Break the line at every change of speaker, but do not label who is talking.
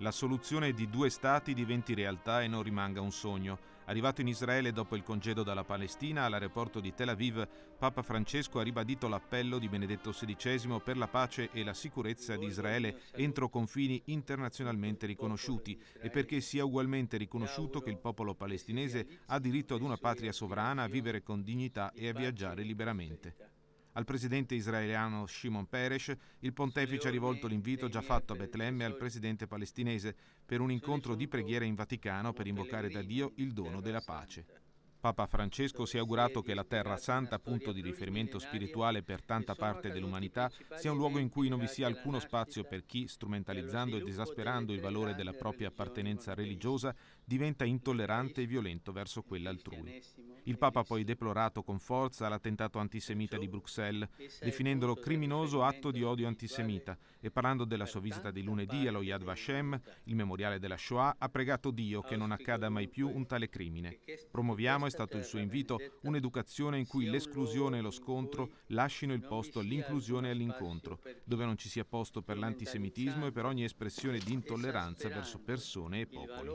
la soluzione di due stati diventi realtà e non rimanga un sogno. Arrivato in Israele dopo il congedo dalla Palestina all'aeroporto di Tel Aviv, Papa Francesco ha ribadito l'appello di Benedetto XVI per la pace e la sicurezza di Israele entro confini internazionalmente riconosciuti e perché sia ugualmente riconosciuto che il popolo palestinese ha diritto ad una patria sovrana, a vivere con dignità e a viaggiare liberamente. Al presidente israeliano Shimon Peres il pontefice ha rivolto l'invito già fatto a Betlemme al presidente palestinese per un incontro di preghiera in Vaticano per invocare da Dio il dono della pace. Papa Francesco si è augurato che la Terra Santa, punto di riferimento spirituale per tanta parte dell'umanità, sia un luogo in cui non vi sia alcuno spazio per chi, strumentalizzando ed esasperando il valore della propria appartenenza religiosa, diventa intollerante e violento verso quella altrui. Il Papa ha poi deplorato con forza l'attentato antisemita di Bruxelles, definendolo criminoso atto di odio antisemita e parlando della sua visita di lunedì allo Yad Vashem, il memoriale della Shoah, ha pregato Dio che non accada mai più un tale crimine. Promuoviamo e stato il suo invito, un'educazione in cui l'esclusione e lo scontro lasciano il posto all'inclusione e all'incontro, dove non ci sia posto per l'antisemitismo e per ogni espressione di intolleranza verso persone e popoli.